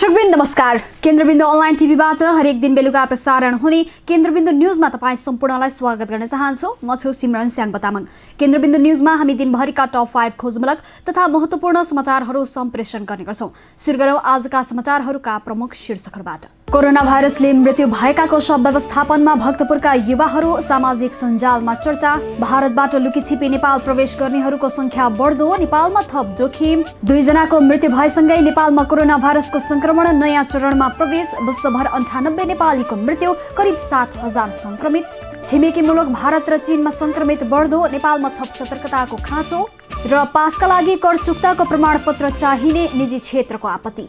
दर्शकवृन्द नमस्कार केन्द्रबिन्दु अनलाइन टिभीबाट हरेक दिन बेलुका प्रसारण हुने केन्द्रबिन्दु न्युजमा तपाईँ सम्पूर्णलाई स्वागत गर्न चाहन्छु म छु सिमरन स्याङ बतामाङ केन्द्रबिन्दु न्युजमा हामी दिनभरिका टप फाइभ खोजमूलक तथा महत्त्वपूर्ण समाचारहरू सम्प्रेषण गर्ने गर्छौँ सुरु गरौँ आजका समाचारहरूका प्रमुख शीर्षकहरूबाट कोरोना भाइरसले मृत्यु भएकाको शव व्यवस्थापनमा भक्तपुरका युवाहरू सामाजिक सञ्जालमा चर्चा भारतबाट लुकी छिपी नेपाल प्रवेश गर्नेहरूको संख्या बढ्दो नेपालमा थप जोखिम दुईजनाको मृत्यु भएसँगै नेपालमा कोरोना भाइरसको संक्रमण नयाँ चरणमा प्रवेश विश्वभर अन्ठानब्बे नेपालीको मृत्यु करिब सात हजार संक्रमित छिमेकी मुलुक भारत र चीनमा संक्रमित बढ्दो नेपालमा थप सतर्कताको खाँचो र पासका लागि कर चुक्ताको प्रमाणपत्र चाहिने निजी क्षेत्रको आपत्ति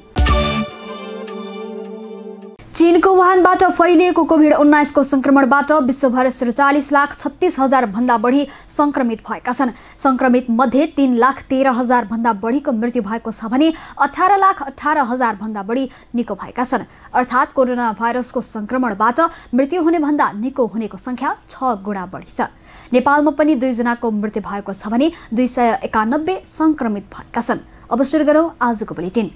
चीनको वुहानबाट फैलिएको कोभिड उन्नाइसको संक्रमणबाट विश्वभर सुचालिस लाख छत्तिस हजार भन्दा बढी संक्रमित भएका छन् संक्रमित मध्ये तीन लाख तेह्र हजार भन्दा बढीको मृत्यु भएको छ भने अठार लाख अठार हजार भन्दा बढी निको भएका छन् अर्थात् कोरोना भाइरसको संक्रमणबाट मृत्यु हुने भन्दा निको हुनेको संख्या छ गुणा बढी छ नेपालमा पनि दुईजनाको मृत्यु भएको छ भने दुई सय एकानब्बे सङ्क्रमित भएका छन् अब सुरु गरौँ आजको बुलेटिन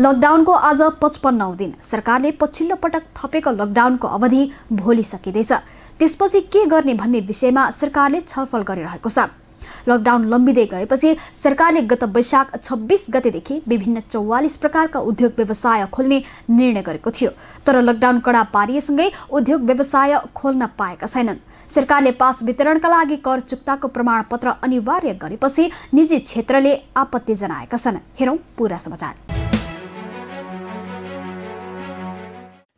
लकडाउनको आज पचपन्नौ दिन सरकारले पछिल्लो पटक थपेको लकडाउनको अवधि भोलि सकिँदैछ त्यसपछि के गर्ने भन्ने विषयमा सरकारले छलफल गरिरहेको छ लकडाउन लम्बिँदै गएपछि सरकारले गत वैशाख छब्बिस गतेदेखि विभिन्न चौवालिस प्रकारका उद्योग व्यवसाय खोल्ने निर्णय गरेको थियो तर लकडाउन कडा पारिएसँगै उद्योग व्यवसाय खोल्न पाएका छैनन् सरकारले पास वितरणका लागि कर चुक्ताको प्रमाणपत्र अनिवार्य गरेपछि निजी क्षेत्रले आपत्ति जनाएका छन् हेरौँ पूरा समाचार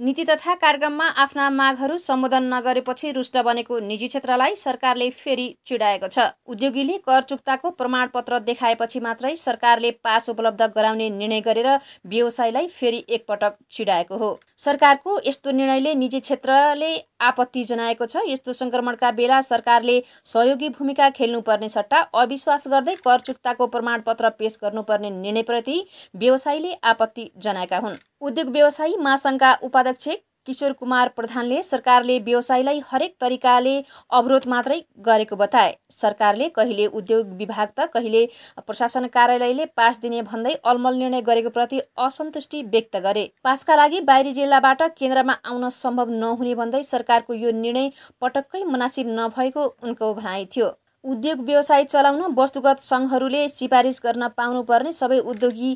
नीति तथा कार्यक्रममा आफ्ना मागहरू सम्बोधन नगरेपछि रुष्ट बनेको निजी क्षेत्रलाई सरकारले फेरि चिडाएको छ उद्योगीले कर चुक्ताको प्रमाणपत्र देखाएपछि मात्रै सरकारले पास उपलब्ध गराउने निर्णय गरेर व्यवसायलाई फेरि एकपटक चिडाएको हो सरकारको यस्तो निर्णयले निजी क्षेत्रले आपत्ति जनाएको छ यस्तो सङ्क्रमणका बेला सरकारले सहयोगी भूमिका खेल्नुपर्ने सट्टा अविश्वास गर्दै कर चुक्ताको प्रमाणपत्र पेश गर्नुपर्ने निर्णयप्रति व्यवसायीले आपत्ति जनाएका हुन् उद्योग व्यवसायी महासङ्घका उपाध्यक्ष अध्यक्ष किशोर कुमार प्रधानले सरकारले व्यवसायलाई हरेक तरिकाले अवरोध मात्रै गरेको बताए सरकारले कहिले उद्योग विभाग त कहिले प्रशासन कार्यालयले पास दिने भन्दै अलमल निर्णय गरेको प्रति असन्तुष्टि व्यक्त गरे पासका लागि बाहिरी जिल्लाबाट केन्द्रमा आउन सम्भव नहुने भन्दै सरकारको यो निर्णय पटक्कै मुनासिब नभएको उनको भनाइ थियो उद्योग व्यवसाय चलाउन वस्तुगत सङ्घहरूले सिफारिस गर्न पाउनुपर्ने सबै उद्योगी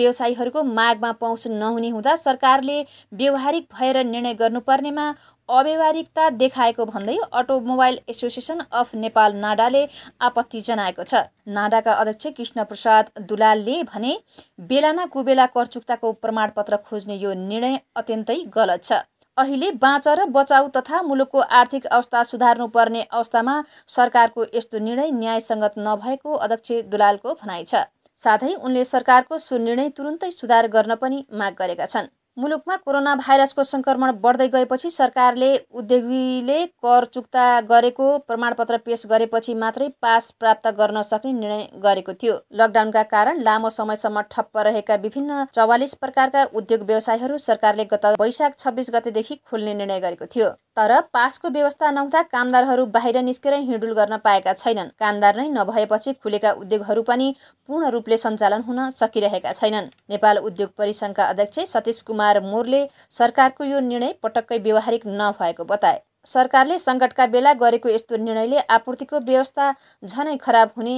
व्यवसायीहरूको मागमा पहुँच नहुने हुँदा सरकारले व्यवहारिक भएर निर्णय गर्नुपर्नेमा अव्यवहारिकता देखाएको भन्दै अटोमोबाइल एसोसिएसन अफ नेपाल नाडाले आपत्ति जनाएको छ नाडाका अध्यक्ष कृष्ण प्रसाद दुलालले भने बेला कुबेला कर प्रमाणपत्र खोज्ने यो निर्णय अत्यन्तै गलत छ अहिले बाँच र बचाउ तथा मुलुकको आर्थिक अवस्था सुधार्नुपर्ने अवस्थामा सरकारको यस्तो निर्णय न्यायसङ्गत नभएको अध्यक्ष दुलालको भनाइ छ साथै उनले सरकारको सो निर्णय तुरुन्तै सुधार गर्न पनि माग गरेका छन् मुलुकमा कोरोना भाइरसको सङ्क्रमण बढ्दै गएपछि सरकारले उद्योगीले कर चुक्ता गरेको प्रमाणपत्र पेश गरेपछि मात्रै पास प्राप्त गर्न सक्ने निर्णय गरेको थियो लकडाउनका कारण लामो समयसम्म ठप्प रहेका विभिन्न चौवालिस प्रकारका उद्योग व्यवसायहरू सरकारले गत वैशाख छब्बिस गतेदेखि खोल्ने निर्णय गरेको थियो तर पासको व्यवस्था नहुँदा कामदारहरू बाहिर निस्केर हिँडुल गर्न पाएका छैनन् कामदार नै नभएपछि खुलेका उद्योगहरू पनि पूर्ण रूपले सञ्चालन हुन सकिरहेका छैनन् नेपाल उद्योग परिसंघका अध्यक्ष सतीश कुमार मोरले सरकारको यो निर्णय पटक्कै व्यवहारिक नभएको बताए सरकारले सङ्कटका बेला गरेको यस्तो निर्णयले आपूर्तिको व्यवस्था झनै खराब हुने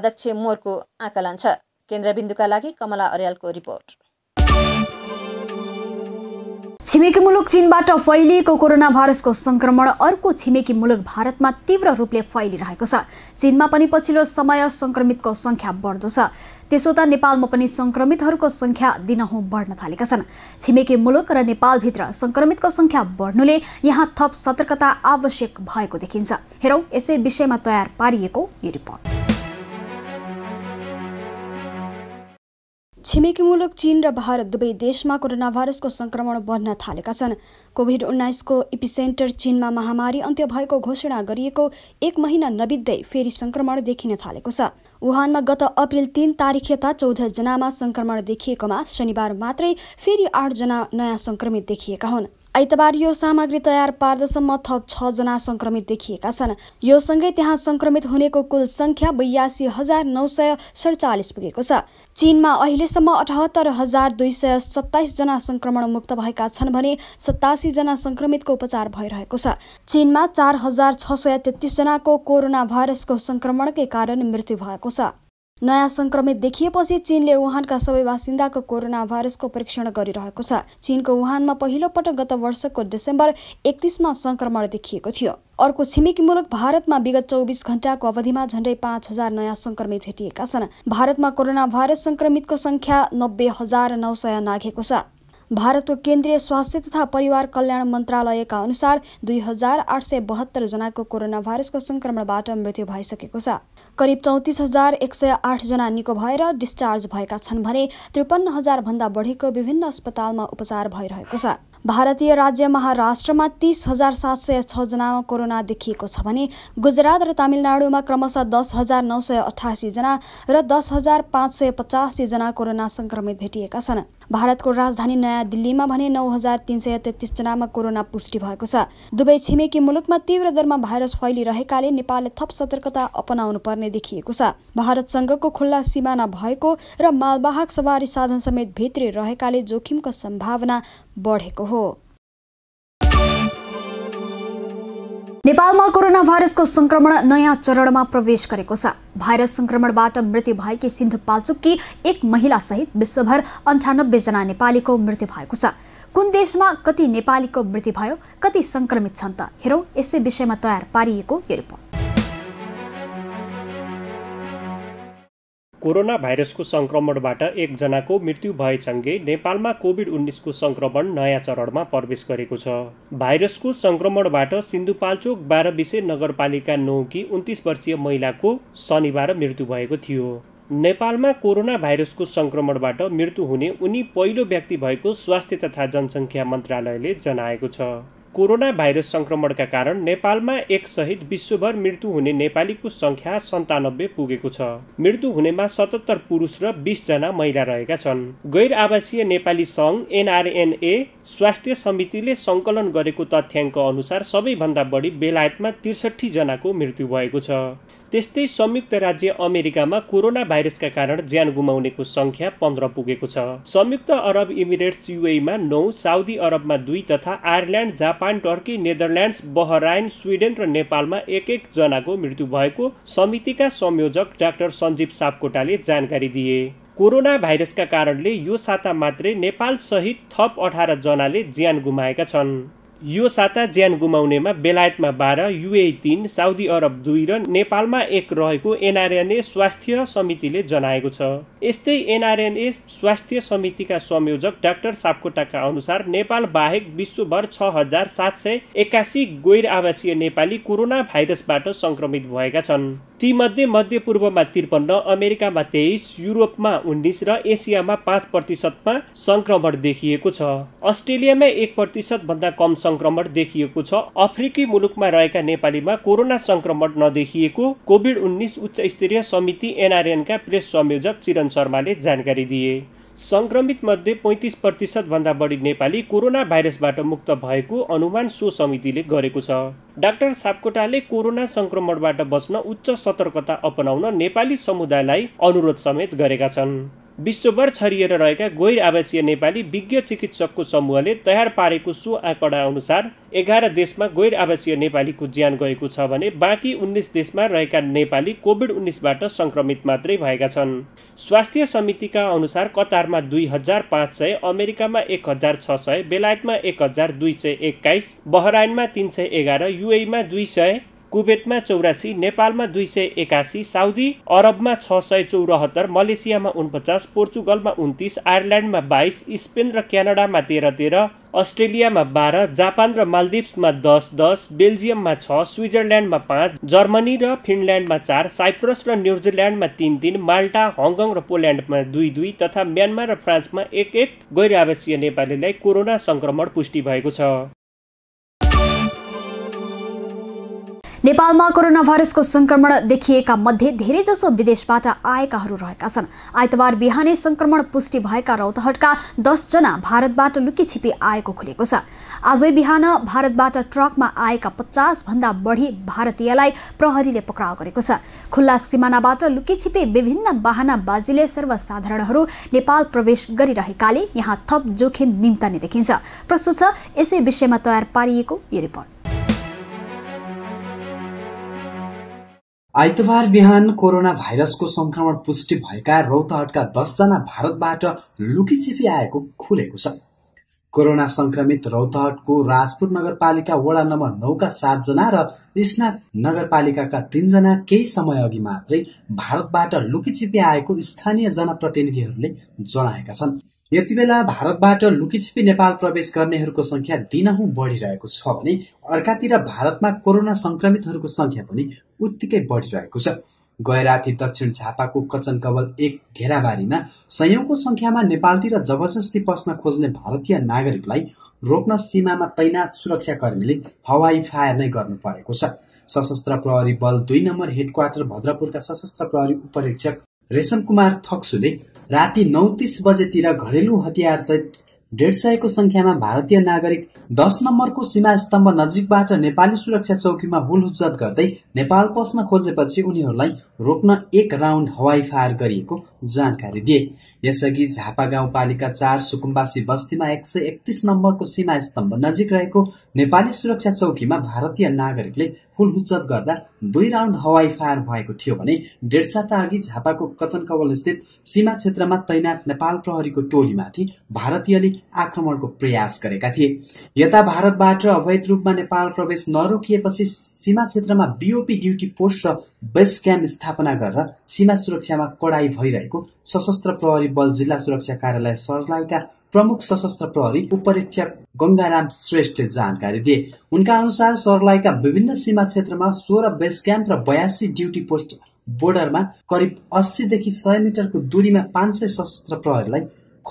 अध्यक्ष मोरको आकलन छ केन्द्रबिन्दुका लागि कमला अर्यालको रिपोर्ट छिमेकी मुलुक चीनबाट फैलिएको कोरोना भाइरसको संक्रमण अर्को छिमेकी मुलुक भारतमा तीव्र रूपले फैलिरहेको छ चीनमा पनि पछिल्लो समय संक्रमितको संख्या बढ्दो छ त्यसो त नेपालमा पनि संक्रमितहरूको संख्या दिनहुँ बढ्न थालेका छन् छिमेकी मुलुक र नेपालभित्र संक्रमितको संख्या बढ्नुले यहाँ थप सतर्कता आवश्यक भएको देखिन्छ हेरौँ यसै विषयमा तयार पारिएको यो रिपोर्ट छिमेकी मुलुक चीन र भारत दुवै देशमा कोरोना भाइरसको संक्रमण बढ्न थालेका छन् कोभिड उन्नाइसको इपिसेन्टर चीनमा महामारी अन्त्य भएको घोषणा गरिएको एक महिना नबित्दै फेरि संक्रमण देखिन थालेको छ वुहानमा गत अप्रेल तीन तारिक यता चौध जनामा संक्रमण देखिएकोमा शनिबार मात्रै फेरि आठजना नयाँ संक्रमित देखिएका हुन् आइतबार यो सामग्री तयार पार्दासम्म थप छ जना संक्रमित देखिएका छन् यो सँगै त्यहाँ संक्रमित हुनेको कुल संख्या बयासी हजार नौ सय सडचालिस पुगेको छ चीनमा अहिलेसम्म अठहत्तर हजार दुई सय सत्ताइस जना संक्रमण मुक्त भएका छन् भने सतासी जना संक्रमितको उपचार भइरहेको छ चीनमा चार हजार छ सय तेत्तिस जनाको कोरोना भाइरसको संक्रमणकै कारण मृत्यु भएको छ नयाँ संक्रमित देखिएपछि चीनले वुहानका सबै बासिन्दाको कोरोना भाइरसको परीक्षण गरिरहेको छ चीनको वुहानमा पहिलो पटक गत वर्षको डिसेम्बर एकतिसमा संक्रमण देखिएको थियो अर्को छिमेकी मुलुक भारतमा विगत चौबिस घण्टाको अवधिमा झण्डै पाँच हजार नयाँ संक्रमित भेटिएका छन् भारतमा कोरोना भाइरस संक्रमितको संख्या नब्बे हजार नौ सय नाघेको छ भारतको केन्द्रीय स्वास्थ्य तथा परिवार कल्याण मन्त्रालयका अनुसार दुई हजार आठ सय बहत्तर जनाको कोरोना भाइरसको संक्रमणबाट मृत्यु भइसकेको छ करिब चौतिस हजार एक सय आठजना निको भएर डिस्चार्ज भएका छन् भने त्रिपन्न भन्दा बढीको विभिन्न अस्पतालमा उपचार भइरहेको छ भारतीय राज्य महाराष्ट्रमा तीस हजार सात सय छजनामा कोरोना देखिएको छ भने गुजरात र तामिलनाडुमा क्रमशः दस हजार नौ सय अठासीजना र दस हजार पाँच सय पचासीजना कोरोना संक्रमित भेटिएका छन् भारतको राजधानी नयाँ दिल्लीमा भने नौ हजार तिन सय तेत्तिसजनामा कोरोना पुष्टि भएको छ दुवै छिमेकी मुलुकमा तीव्र दरमा भाइरस फैलिरहेकाले नेपालले थप सतर्कता अपनाउनु पर्ने देखिएको छ भारतसँगको खुल्ला सिमाना भएको र मालवाहक सवारी साधन समेत भित्री रहेकाले जोखिमको सम्भावना बढेको हो नेपालमा कोरोना भाइरसको संक्रमण नयाँ चरणमा प्रवेश गरेको छ भाइरस संक्रमणबाट मृत्यु भएकी सिन्धुपाल्चोककी एक सहित विश्वभर जना नेपालीको मृत्यु भएको छ कुन देशमा कति नेपालीको मृत्यु भयो कति संक्रमित छन् त हेरौँ यसै विषयमा तयार पारिएको यो रिपोर्ट कोरोना भाइरसको सङ्क्रमणबाट एकजनाको मृत्यु भएसँगै नेपालमा कोभिड उन्नाइसको सङ्क्रमण नयाँ चरणमा प्रवेश गरेको छ भाइरसको सङ्क्रमणबाट सिन्धुपाल्चोक विषय नगरपालिका नौकी उन्तिस वर्षीय महिलाको शनिबार मृत्यु भएको थियो नेपालमा कोरोना भाइरसको सङ्क्रमणबाट मृत्यु हुने उनी पहिलो व्यक्ति भएको स्वास्थ्य तथा जनसङ्ख्या मन्त्रालयले जनाएको छ कोरोना भाइरस सङ्क्रमणका कारण नेपालमा एक सहित विश्वभर मृत्यु हुने नेपालीको सङ्ख्या सन्तानब्बे पुगेको छ मृत्यु हुनेमा सतहत्तर पुरुष र बिसजना महिला रहेका छन् गैर आवासीय नेपाली सङ्घ एनआरएनए स्वास्थ्य समितिले सङ्कलन गरेको तथ्याङ्क अनुसार सबैभन्दा बढी बेलायतमा त्रिसठी जनाको मृत्यु भएको छ त्यस्तै संयुक्त राज्य अमेरिकामा कोरोना भाइरसका कारण ज्यान गुमाउनेको सङ्ख्या पन्ध्र पुगेको छ संयुक्त अरब इमिरेट्स युएमा नौ साउदी अरबमा दुई तथा Ireland Japan Turkey Netherlands Bahrain Sweden र नेपालमा एक एक जनाको मृत्यु भएको समितिका संयोजक डाक्टर सञ्जीव सापकोटाले जानकारी दिए कोरोना भाइरसका कारणले यो साता मात्रै नेपाल सहित थप अठार जनाले ज्यान गुमाएका छन् यो साता ज्यान गुमाउनेमा बेलायतमा बाह्र युए तिन साउदी अरब दुई र नेपालमा एक रहेको एनआरएनए स्वास्थ्य समितिले जनाएको छ यस्तै एनआरएनए स्वास्थ्य समितिका संयोजक डाक्टर सापकोटाका अनुसार नेपाल बाहेक विश्वभर छ हजार सात सय एक्कासी गैर आवासीय नेपाली कोरोना भाइरसबाट सङ्क्रमित भएका छन् तीमध्ये मध्य पूर्वमा त्रिपन्न अमेरिकामा तेइस युरोपमा उन्नाइस र एसियामा पाँच प्रतिशतमा संक्रमण देखिएको छ अस्ट्रेलियामा एक भन्दा कम संक्रमण देखिएको छ अफ्रिकी मुलुकमा रहेका नेपालीमा कोरोना संक्रमण नदेखिएको कोभिड उन्नाइस उच्च स्तरीय समिति एनआरएनका प्रेस संयोजक चिरण शर्माले जानकारी दिए संक्रमित मध्ये पैँतिस प्रतिशतभन्दा बढी नेपाली कोरोना भाइरसबाट मुक्त भएको अनुमान सो समितिले गरेको छ डाक्टर सापकोटाले कोरोना संक्रमणबाट बच्न उच्च सतर्कता अपनाउन नेपाली समुदायलाई अनुरोध समेत गरेका छन् विश्वभर छरिएर रहेका गैर आवासीय नेपाली विज्ञ चिकित्सकको समूहले तयार पारेको सो आँकडा अनुसार एघार देशमा गैर आवासीय नेपालीको ज्यान गएको छ भने बाँकी उन्नाइस देशमा रहेका नेपाली कोभिड उन्नाइसबाट संक्रमित मात्रै भएका छन् स्वास्थ्य समितिका अनुसार कतारमा दुई हजार पाँच सय अमेरिकामा एक हजार छ सय बेलायतमा एक हजार दुई सय एक्काइस बहराइनमा तिन सय एघार युएमा दुई सय कुवेतमा चौरासी नेपालमा दुई सय एकासी साउदी अरबमा छ सय चौरात्तर मलेसियामा उनपचास पोर्चुगलमा उन्तिस आयरल्यान्डमा बाइस स्पेन र क्यानाडामा तेह्र तेह्र अस्ट्रेलियामा बाह्र जापान र मालदिप्समा दस दस बेल्जियममा छ स्विजरल्यान्डमा पाँच जर्मनी र फिनल्यान्डमा चार साइप्रस र न्युजिल्यान्डमा तिन तिन माल्टा हङकङ र पोल्यान्डमा दुई दुई तथा म्यानमार र फ्रान्समा एक एक गैर आवासीय नेपालीलाई कोरोना सङ्क्रमण पुष्टि भएको छ नेपालमा कोरोना भाइरसको संक्रमण देखिएका मध्ये धेरैजसो विदेशबाट आएकाहरू रहेका छन् आइतबार बिहानै संक्रमण पुष्टि भएका रौतहटका दसजना भारतबाट लुकी छिपी आएको खुलेको छ आजै बिहान भारतबाट ट्रकमा आएका भन्दा बढी भारतीयलाई प्रहरीले पक्राउ गरेको छ खुल्ला सिमानाबाट लुकी छिपी विभिन्न वाहनाबाजीले सर्वसाधारणहरू नेपाल प्रवेश गरिरहेकाले यहाँ थप जोखिम निम्तने देखिन्छ प्रस्तुत छ यसै विषयमा तयार पारिएको यो रिपोर्ट आइतबार बिहान कोरोना भाइरसको संक्रमण पुष्टि भएका रौतहटका दसजना भारतबाट लुकीचेपी आएको खुलेको छ कोरोना संक्रमित रौतहटको राजपुर नगरपालिका वडा नम्बर नौका सातजना र स्नाथ नगरपालिकाका तीनजना केही समय अघि मात्रै भारतबाट लुकीचेपी आएको स्थानीय जनप्रतिनिधिहरूले जनाएका छन् यति बेला भारतबाट लुकिछिपी नेपाल प्रवेश गर्नेहरूको संख्या दिनहुँ बढिरहेको छ भने अर्कातिर भारतमा कोरोना संक्रमितहरूको संख्या पनि उत्तिकै बढिरहेको छ गैराति दक्षिण झापाको कचन कवल एक घेराबारीमा सयौंको संख्यामा नेपालतिर जबरजस्ती पस्न खोज्ने भारतीय नागरिकलाई रोक्न सीमामा तैनात सुरक्षाकर्मीले हवाई फायर नै गर्नु परेको छ सशस्त्र प्रहरी बल दुई नम्बर हेडक्वार्टर भद्रपुरका सशस्त्र प्रहरी उपरीक्षक रेशम कुमार थक्सुले राति नौ तिस बजेतिर घरेलु सहित डेढ सयको संख्यामा भारतीय नागरिक दस नम्बरको सीमा स्तम्भ नजिकबाट नेपाली सुरक्षा चौकीमा हुलहुज्जत गर्दै नेपाल पस्न खोजेपछि उनीहरूलाई रोक्न एक राउन्ड हवाई फायर गरिएको जानकारी दिए यसअघि झापा गाउँपालिका चार सुकुम्बासी बस्तीमा एक सय एकतिस नम्बरको सीमा स्तम्भ नजिक रहेको नेपाली सुरक्षा चौकीमा भारतीय नागरिकले हुलहुचत गर्दा दुई राउन्ड हवाई फायर भएको थियो भने डेढ साता अघि झापाको कचनकवल स्थित सीमा क्षेत्रमा तैनात नेपाल प्रहरीको टोलीमाथि भारतीयले आक्रमणको प्रयास गरेका थिए यता भारतबाट अवैध रूपमा नेपाल प्रवेश नरोकिएपछि सीमा क्षेत्रमा बिओपी ड्युटी पोस्ट र बेस क्याम्प स्थापना गरेर सीमा सुरक्षामा कडाई भइरहेको सशस्त्र प्रहरी बल जिल्ला सुरक्षा कार्यालय सरलाईका प्रमुख सशस्त्र प्रहरी उपरीक्षक गङ्गाराम श्रेष्ठले जानकारी दिए उनका अनुसार सर्लाहीका विभिन्न सीमा क्षेत्रमा सोह्र बेस क्याम्प र बयासी ड्युटी पोस्ट बोर्डरमा करिब अस्सीदेखि सय मिटरको दूरीमा पाँच सय सशस्त्र प्रहरीलाई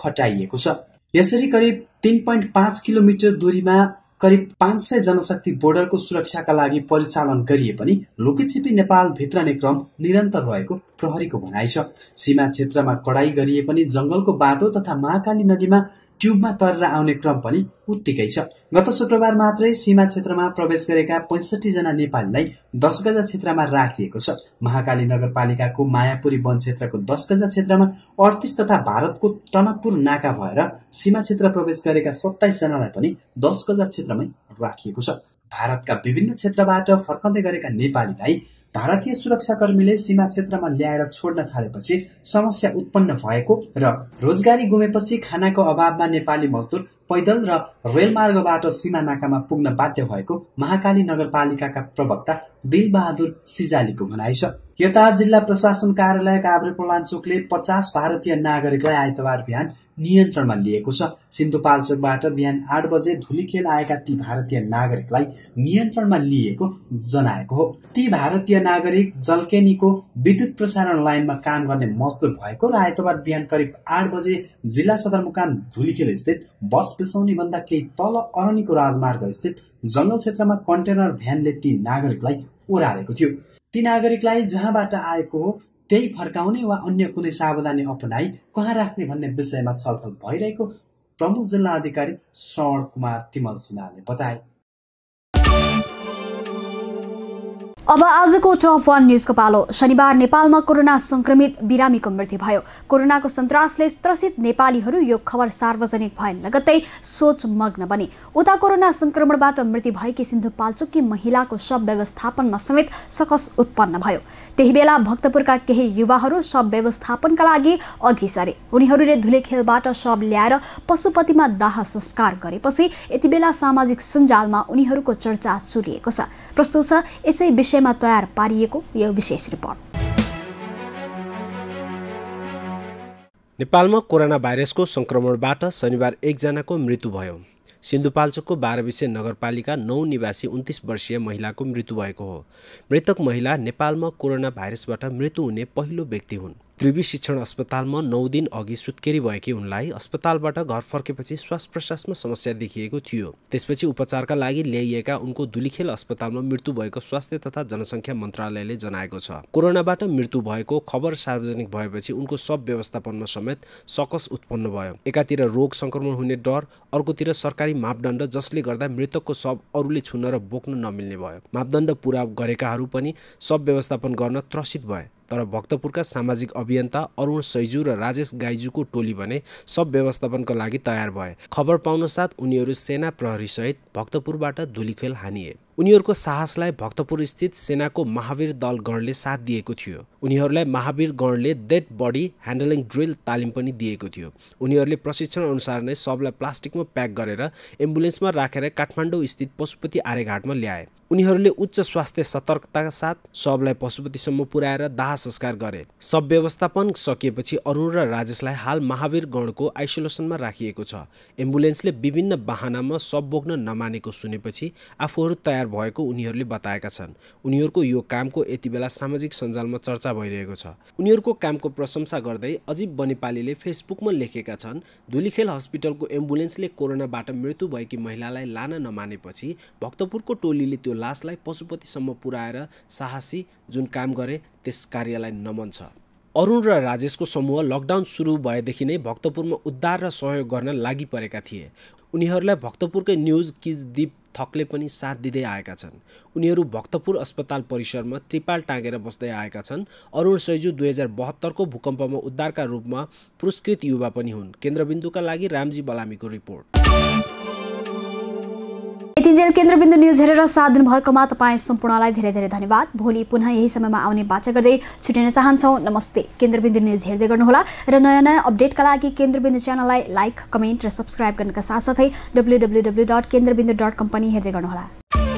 खटाइएको छ यसरी करिब तिन पोइन्ट पाँच किलोमिटर दूरीमा करिब पाँच सय जनशक्ति बोर्डरको सुरक्षाका लागि परिचालन गरिए पनि लुकीछिपी नेपाल भित्रने क्रम निरन्तर रहेको प्रहरीको भनाइ छ सीमा क्षेत्रमा कडाई गरिए पनि जंगलको बाटो तथा महाकाली नदीमा ट्युबमा तरेर आउने क्रम पनि उत्तिकै छ गत शुक्रबार मात्रै सीमा क्षेत्रमा प्रवेश गरेका पैँसठीजना नेपालीलाई दस गजा क्षेत्रमा राखिएको छ महाकाली नगरपालिकाको मायापुरी वन क्षेत्रको दस गजा क्षेत्रमा अडतिस तथा भारतको टनकपुर नाका भएर सीमा क्षेत्र प्रवेश गरेका जनालाई पनि दस गजा क्षेत्रमै राखिएको छ भारतका विभिन्न क्षेत्रबाट फर्कँदै गरेका नेपालीलाई भारतीय सुरक्षाकर्मीले सीमा क्षेत्रमा ल्याएर छोड्न थालेपछि समस्या उत्पन्न भएको र रोजगारी गुमेपछि खानाको अभावमा नेपाली मजदुर पैदल र रेलमार्गबाट नाकामा पुग्न बाध्य भएको महाकाली नगरपालिकाका प्रवक्ता दिलबहादुर सिजालीको भनाइ छ यता जिल्ला प्रशासन कार्यालय काभ्रेपलाञ्चोकले पचास भारतीय नागरिकलाई आइतबार बिहान नियन्त्रणमा लिएको छ सिन्धुपाल्चोकबाट बिहान आठ बजे धुलीखेल आएका ती भारतीय नागरिकलाई नियन्त्रणमा लिएको जनाएको हो ती भारतीय नागरिक जलकेनीको विद्युत प्रसारण लाइनमा काम गर्ने मजदुर भएको र आइतबार बिहान करिब आठ बजे जिल्ला सदरमुकाम धुलीखेल स्थित बस बिर्साउनेभन्दा केही तल अरनीको राजमार्ग स्थित जङ्गल क्षेत्रमा कन्टेनर भ्यानले ती नागरिकलाई ओह्रालेको थियो ती नागरिकलाई जहाँबाट आएको हो त्यही फर्काउने वा अन्य कुनै सावधानी अपनाई कहाँ राख्ने भन्ने विषयमा छलफल भइरहेको प्रमुख जिल्ला अधिकारी श्रवण कुमार तिमल सिन्हाले बताए अब आजको टप वान न्युजको पालो शनिबार नेपालमा कोरोना संक्रमित बिरामीको मृत्यु भयो कोरोनाको सन्तासले त्रसित नेपालीहरू यो खबर सार्वजनिक भए लगत्तै सोचमग्न बने उता कोरोना संक्रमणबाट मृत्यु भएकी सिन्धुपाल्चोकी महिलाको शव व्यवस्थापनमा समेत सकस उत्पन्न भयो त्यही बेला भक्तपुरका केही युवाहरू सब व्यवस्थापनका लागि अघि सरे उनीहरूले खेलबाट सब ल्याएर पशुपतिमा दाह संस्कार गरेपछि यति बेला सामाजिक सञ्जालमा उनीहरूको चर्चा चुलिएको छ प्रस्तुत छ यसै विषयमा तयार पारिएको यो विशेष रिपोर्ट नेपालमा कोरोना भाइरसको सङ्क्रमणबाट शनिबार एकजनाको मृत्यु भयो सिन्धुपाल्चोकको बाह्रविसे नगरपालिका नौ निवासी उन्तिस वर्षीय महिलाको मृत्यु भएको हो मृतक महिला नेपालमा कोरोना भाइरसबाट मृत्यु हुने पहिलो व्यक्ति हुन् त्रिवी शिक्षण अस्पतालमा नौ दिन अघि सुत्केरी भएकी उनलाई अस्पतालबाट घर फर्केपछि श्वास प्रश्वासमा समस्या देखिएको थियो त्यसपछि उपचारका लागि ल्याइएका उनको दुलीखेल अस्पतालमा मृत्यु भएको स्वास्थ्य तथा जनसङ्ख्या मन्त्रालयले जनाएको छ कोरोनाबाट मृत्यु भएको खबर सार्वजनिक भएपछि उनको सब व्यवस्थापनमा समेत सकस उत्पन्न भयो एकातिर रोग सङ्क्रमण हुने डर अर्कोतिर सरकारी मापदण्ड जसले गर्दा मृतकको शव अरूले छुन र बोक्न नमिल्ने भयो मापदण्ड पुरा गरेकाहरू पनि सब व्यवस्थापन गर्न त्रसित भए तर भक्तपुरका सामाजिक अभियन्ता अरुण सैजु र राजेश गाइजूको टोली भने सब व्यवस्थापनका लागि तयार भए खबर पाउन साथ उनीहरू सेना प्रहरीसहित भक्तपुरबाट धुलीखेल हानिए उनीहरूको साहसलाई भक्तपुर स्थित सेनाको महावीर दलगणले साथ दिएको थियो उनीहरूलाई महावीर गणले डेड बडी ह्यान्डलिङ ड्रिल तालिम पनि दिएको थियो उनीहरूले प्रशिक्षण अनुसार नै सबलाई प्लास्टिकमा प्याक गरेर एम्बुलेन्समा राखेर काठमाडौँ स्थित पशुपति आर्यघाटमा ल्याए उनीहरूले उच्च स्वास्थ्य सतर्कताका साथ सबलाई पशुपतिसम्म पुर्याएर दाह संस्कार गरे सब व्यवस्थापन सकिएपछि अरुण र राजेशलाई हाल महावीर गणको आइसोलेसनमा राखिएको छ एम्बुलेन्सले विभिन्न वाहनामा सब बोक्न नमानेको सुनेपछि आफूहरू तयार भएको उनीहरूले बताएका छन् उनीहरूको यो कामको यति बेला सामाजिक सञ्जालमा चर्चा भइरहेको छ उनीहरूको कामको प्रशंसा गर्दै अजीब बनेपालीले फेसबुकमा लेखेका छन् धुलीखेल हस्पिटलको एम्बुलेन्सले कोरोनाबाट मृत्यु भएकी महिलालाई लान नमानेपछि भक्तपुरको टोलीले त्यो लासलाई पशुपतिसम्म पुर्याएर साहसी जुन काम गरे त्यस कार्यलाई नमन छ अरुण र राजेशको समूह लकडाउन सुरु भएदेखि नै भक्तपुरमा उद्धार र सहयोग गर्न लागि परेका थिए उनीहरूलाई भक्तपुरकै न्युज किज दीप थकले पनि साथ दिँदै आएका छन् उनीहरू भक्तपुर अस्पताल परिसरमा त्रिपाल टाँगेर बस्दै आएका छन् अरुण सैजु दुई हजार बहत्तरको भूकम्पमा उद्धारका रूपमा पुरस्कृत युवा पनि हुन् केन्द्रबिन्दुका लागि रामजी बलामीको रिपोर्ट तिन्जेल केन्द्रबिन्दु न्युज हेरेर साथ दिनुभएकोमा तपाईँ सम्पूर्णलाई धेरै धेरै धन्यवाद भोलि पुनः यही समयमा आउने बाचा गर्दै छुटिन चाहन्छौँ नमस्ते केन्द्रबिन्दु न्युज हेर्दै गर्नुहोला र नयाँ नयाँ अपडेटका लागि केन्द्रबिन्दु च्यानललाई लाइक कमेन्ट र सब्सक्राइब गर्नका साथसाथै W W W dot Kendrabindu dot company हेर्दै गर्नुहोला